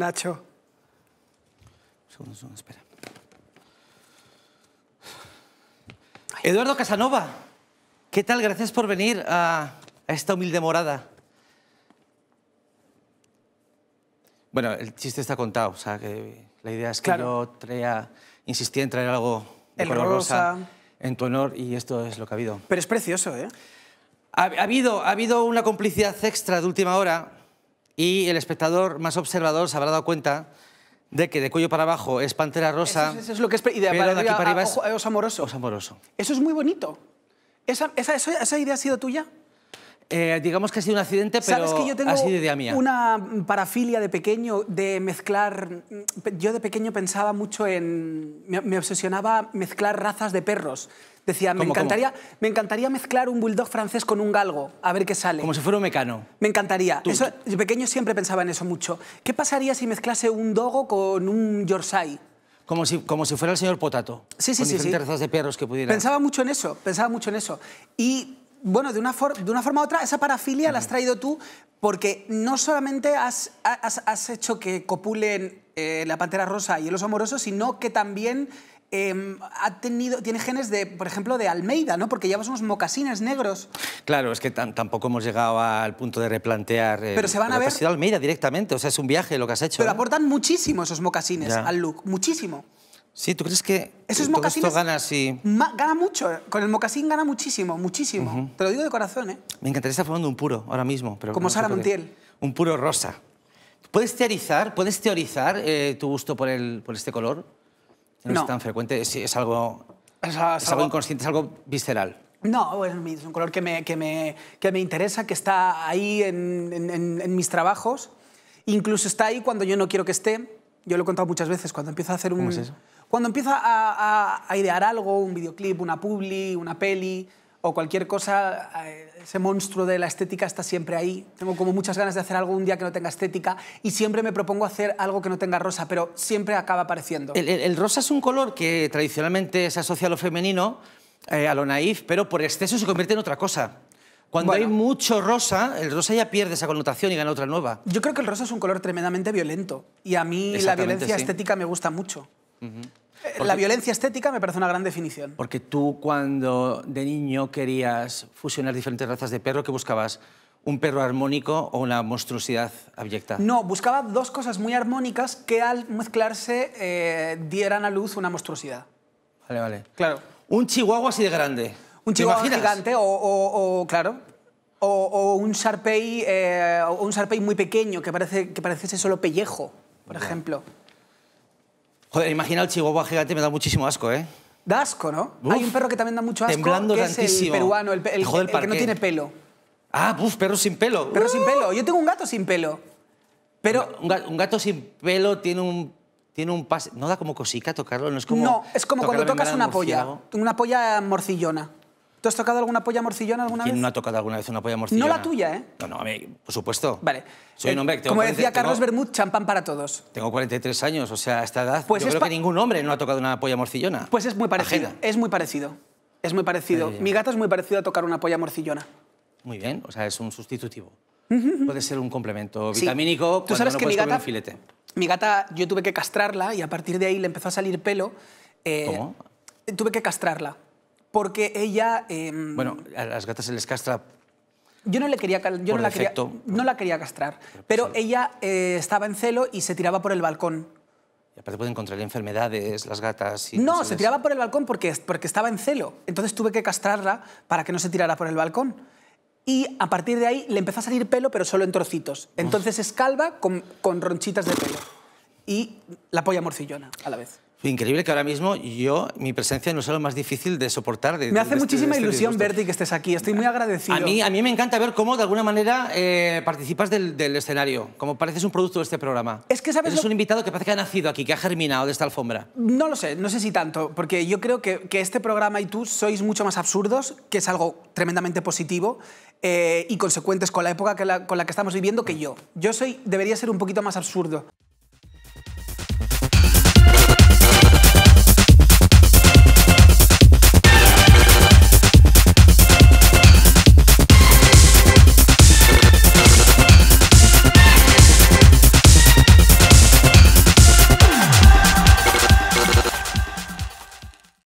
Nacho. espera. Eduardo Casanova, ¿qué tal? Gracias por venir a, esta humilde morada. Bueno, el chiste está contado, o sea, que la idea es que claro. yo traía, insistía en traer algo de color rosa. en tu honor y esto es lo que ha habido. Pero es precioso, ¿eh? habido, ha habido una complicidad extra de última hora y el espectador más observador se habrá dado cuenta de que de cuello para abajo es pantera rosa. Eso, es lo que es. Y de, arriba es. amoroso. Eso es muy bonito. esa idea ha sido tuya? Eh, digamos que ha sido un accidente, pero ¿Sabes que yo tengo Una parafilia de pequeño de mezclar. Yo de pequeño pensaba mucho en. Me, obsesionaba mezclar razas de perros. Decía, me encantaría, me encantaría mezclar un bulldog francés con un galgo, a ver qué sale. Como si fuera un mecano. Me encantaría. Eso, pequeño siempre pensaba en eso mucho. ¿Qué pasaría si mezclase un dogo con un yorkshire? Como si, como si fuera el señor Potato. Sí, sí, con sí. Diferentes sí. razas de perros que pudiera. Pensaba mucho en eso, pensaba mucho en eso. Y bueno, de una, de una forma u otra, esa parafilia la has traído tú porque no solamente has, hecho que copulen eh, la pantera rosa y el oso amoroso, sino que también em, ha tenido, tiene genes de, por ejemplo, de Almeida, ¿no? Porque llevas unos mocasines negros. Claro, es que tampoco hemos llegado al punto de replantear. pero se van a ver. Almeida directamente, o sea, es un viaje lo que has hecho. Pero aportan muchísimo esos mocasines al look, muchísimo. Sí, ¿tú crees que Esos todo esto gana Gana mucho, eh. con el mocasín gana muchísimo, muchísimo. Te lo digo de corazón, ¿eh? Me encantaría estar formando un puro ahora mismo. Pero Como Sara Montiel. Un puro rosa. ¿Puedes teorizar, puedes teorizar eh, tu gusto por, por este color? No, es tan frecuente, es, algo, algo, inconsciente, es algo visceral. No, es un color que me, que me, interesa, que está ahí en, mis trabajos. Incluso está ahí cuando yo no quiero que esté. Yo lo he contado muchas veces, cuando empiezo a hacer un... ¿Cómo Cuando empieza a, idear algo, un videoclip, una publi, una peli o cualquier cosa, eh, ese monstruo de la estética está siempre ahí. Tengo como muchas ganas de hacer algo un día que no tenga estética y siempre me propongo hacer algo que no tenga rosa, pero siempre acaba apareciendo. El, rosa es un color que tradicionalmente se asocia a lo femenino, eh, a lo naif, pero por exceso se convierte en otra cosa. Cuando hay mucho rosa, el rosa ya pierde esa connotación y gana otra nueva. Yo creo que el rosa es un color tremendamente violento y a mí la violencia estética me gusta mucho. Eh, la violencia estética me parece una gran definición. Porque tú cuando de niño querías fusionar diferentes razas de perro, ¿qué buscabas? ¿Un perro armónico o una monstruosidad abyecta? No, buscaba dos cosas muy armónicas que al mezclarse eh, dieran a luz una monstruosidad. Vale, vale. Claro. Un chihuahua así de grande. Un chihuahua gigante o, claro, o, un Sharpei, eh, un Sharpei muy pequeño, que parece que parece solo pellejo, por ejemplo. Joder, imagina el chihuahua gigante, me da muchísimo asco, ¿eh? Da asco, ¿no? Hay un perro que también da mucho asco, temblando que tantísimo. el peruano, el, que no tiene pelo. Ah, buf, perro sin pelo. Perro sin pelo. Uh. Yo tengo un gato sin pelo. Pero... Un, gato sin pelo tiene un tiene un pase. ¿No da como cosica tocarlo? No es como. No, es como cuando tocas una polla. Una polla morcillona. ¿Tú has tocado alguna polla morcillona alguna vez? ¿Quién no ha tocado alguna vez una polla morcillona? No la tuya, ¿eh? No, no, a mí, por supuesto. Vale. Soy un eh, hombre que tengo Como decía Carlos Bermúdez, Bermud, champán para todos. Tengo 43 años, o sea, a esta edad pues yo creo que ningún hombre no ha tocado una polla morcillona. Pues es muy parecido. Es muy parecido. Es muy parecido. Mi gata es muy parecido a tocar una polla morcillona. Muy bien, o sea, es un sustitutivo. Puede ser un complemento vitamínico ¿Tú sabes que mi gata, filete. Mi gata, yo tuve que castrarla y a partir de ahí le empezó a salir pelo. Eh, ¿Cómo? Tuve que castrarla porque ella... Em, bueno, a las gatas se les castra... Yo no, le quería, yo no la, quería, no la quería castrar, pero pues ella eh, estaba en celo y se tiraba por el balcón. Y aparte pueden encontrar enfermedades, las gatas... no, se, tiraba por el balcón porque, estaba en celo. Entonces tuve que castrarla para que no se tirara por el balcón. Y a partir de ahí le empezó a salir pelo, pero solo en trocitos. Entonces es calva con, con ronchitas de pelo. Y la polla morcillona a la vez. Increíble que ahora mismo yo, mi presencia no sea lo más difícil de soportar. me hace este muchísima ilusión verte y que estés aquí, estoy muy agradecido. A mí, a mí me encanta ver cómo de alguna manera eh, participas del, escenario, como pareces un producto de este programa. Es que sabes... Es un invitado que parece que ha nacido aquí, que ha germinado de esta alfombra. No lo sé, no sé si tanto, porque yo creo que, que este programa y tú sois mucho más absurdos, que es algo tremendamente positivo eh, y consecuentes con la época con la que estamos viviendo que yo. Yo soy, debería ser un poquito más absurdo.